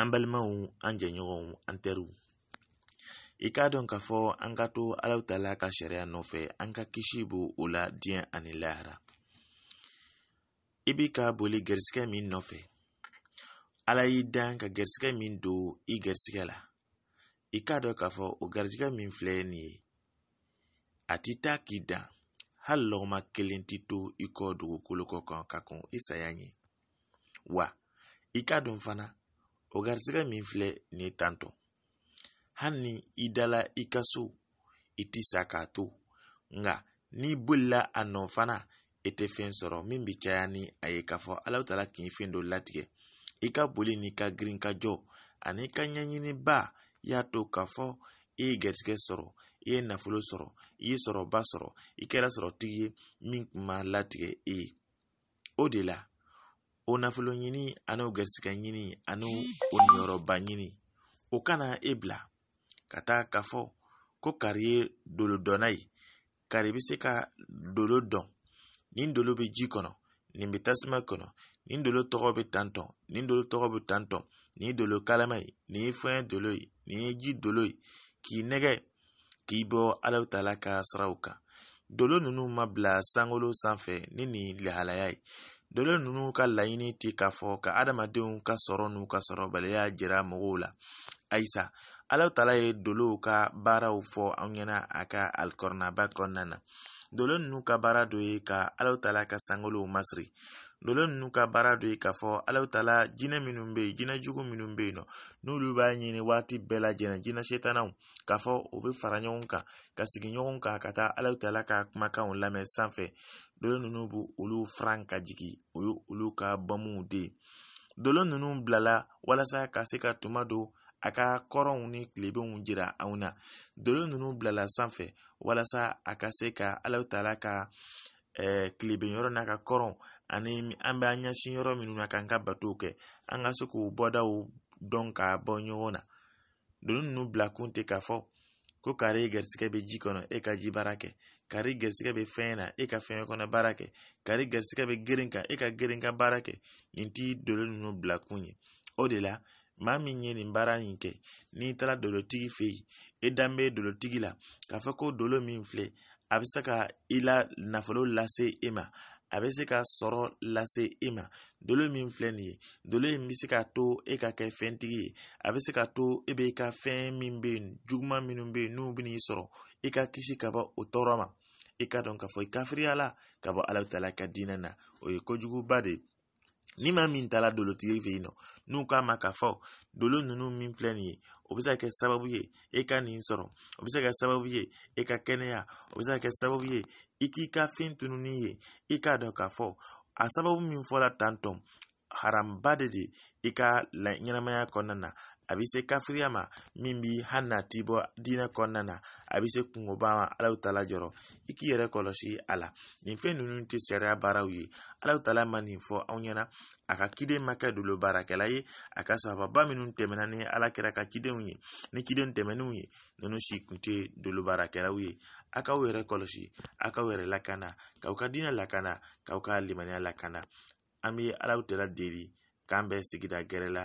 an balimaw an jɛɲɔgɔnw an tɛriw i k'a dɔn k'a fɔ an ka to alaw tala ka sariya nɔfɛ an ka kisi bo o la diɲɛ ani lahara i b'i ka boli gɛrisigɛ min nɔfɛ ala y'i dan ka gɛrisigɛ min don i gɛrisigɛ la i k'a dɔn k'a fɔ o garijigɛ min filɛ nin ye a ti taa k'i dan hali lɔgɔma kelen ti to i kɔ dugukolo kɔ kan ka kɔn i saya ɲɛ wa i k'a dɔn fana o garisigɛ min filɛ nin ye tantɔ hali ni i dala i ka so i ti sa k'a to nka n'i bolila a nɔ fana i e tɛ fɛn sɔrɔ min bi caya ni a ye k'a fɔ alaw taa k'i fɛn dɔ latigɛ i ka boli n'i ka girin ka jɔ ani i ka ɲɛɲiniba y'a to k'a fɔ i ye garizɛgɛ sɔrɔ i ye nafolo sɔrɔ i ye sɔrɔba sɔrɔ i kɛra sɔrɔtigi ye min tun ma latigɛ e ye o de la o nafolo ɲini ani o garisigɛ ɲini ani o niyɔrɔba ɲini o kana e bila ka taa ka fɔ ko kari ye dolo dɔnna ye kari bɛ se ka dolo dɔn nin dolo bɛ ji kɔnɔ nin bɛ tasuma kɔnɔ nin dolo tɔgɔ bɛ tantɔn nin dolo tɔgɔ bɛ tantɔn nin ye dolo kalama ye nin ye fɛn dolo ye nin ye ji dolo ye k'i nɛgɛ k'i bɔ alaw ta la ka siraw kan dolo ninnu ma bila sankolo sanfɛ ni nin lahalaya ye dolo ninnu ka laɲini ti k'a fɔ ka adamadenw ka sɔrɔ n'u ka sɔrɔbaliya jira mɔgɔw la ayisa ala tala ye dolow ka baaraw fɔ aw ɲɛna a ka alikɔrɔnaba kɔnɔna na dolo ninnu ka baara dɔ ye ka ala tala ka sangolow masiri dolo ninnu ka baara dɔ ye k'a fɔ ala tala jinɛ minnu bɛ yen jinɛ jugu minnu bɛ yen nɔ n'olu b'a ɲini waati bɛɛ lajɛlen jinɛ setanaw k'a fɔ u bɛ fara ɲɔgɔn kan ka sigi ɲɔgɔn kan ka taa ala tala ka kumakanw lamɛn sanfɛ dolo ninnu bɛ olu faran ka jigin o ye olu ka bamuw de ye dolo ninnu bilala walasa ka se ka tuma don a ka kɔrɔnw ni tilebenw jira anw na dolo ninnu bilala sanfɛ walasa a ka se ka alaw tala ka tileben yɔrɔ n'a ka kɔrɔn ani an bɛ an ɲɛsin yɔrɔ minnu na k'an ka batow kɛ an ka se k'u bɔdaw dɔn k'a bɔ ɲɔgɔn na dolo ninnu bila kun tɛ k'a fɔ ko kari i garisigɛ be ji kɔnɔ e ka ji baara kɛ kari i garisigɛ be fɛn na e ka fɛɛ kɔnɔ baara kɛ kari garisigɛ be geren kan e ka geren ka baara kɛ nin t'i dolo nunu bila kun ye o de la ma min ye nin baara nin kɛ n'i tala dolotigi fɛ yen e dan bɛ dolotigi la k'a fɔ ko dolo min filɛ a be se ka i la nafolo lase i e ma a bɛ se ka sɔrɔ lase e ma dolo min filɛ nin ye dolo in bɛ se ka to e ka kɛ fɛntigi ye a bɛ se ka to e bɛ e ka fɛn min bɛ yen juguman minnu bɛ yen n'u bɛ n'i sɔrɔ i ka kisi ka bɔ o tɔɔrɔ ma i ka dɔn k'a fɔ i kafiriya la ka bɔ ala ta la ka diinɛ na o ye kojuguba de ye ni maa min taara dolotigi fɛ yen nɔ n'u k'a ma ka fɔ dolo ninnu min filɛ nin ye o bɛ se ka kɛ sababu ye e ka nin sɔrɔ o bɛ se ka kɛ sababu ye e ka kɛnɛya o bɛ se ka kɛ sababu ye i k'i ka fɛn tununi ye i k'a dɔn k'a fɔ a sababu min fɔra tantɔ haramba de de i e ka ɲɛnamaya kɔnɔna na a bɛ se kafiriya ma min b'i hali n'a t'i bɔ diinɛ kɔnɔna na a bɛ se kungoba ma alaw ta lajɔrɔ i k'i yɛrɛ kɔlɔsi a la nin fɛn ninnu tɛ sariya baaraw ye alaw ta la ma nin fɔ anw ɲɛna a ka ciden ma kɛ dolo baarakɛla ye a ka sahababa minnu tɛmɛna ni ala kɛra ka cidenw ye ni ciden tɛmɛnenw ye ninnu si tun tɛ dolo baarakɛlaw ye a k'aw yɛrɛ kɔlɔsi a k'aw yɛrɛ lakana k'aw ka diinɛ lakana k'aw ka limaniya lakana An bɛ Ala deli kan an bɛn sigida gɛrɛ la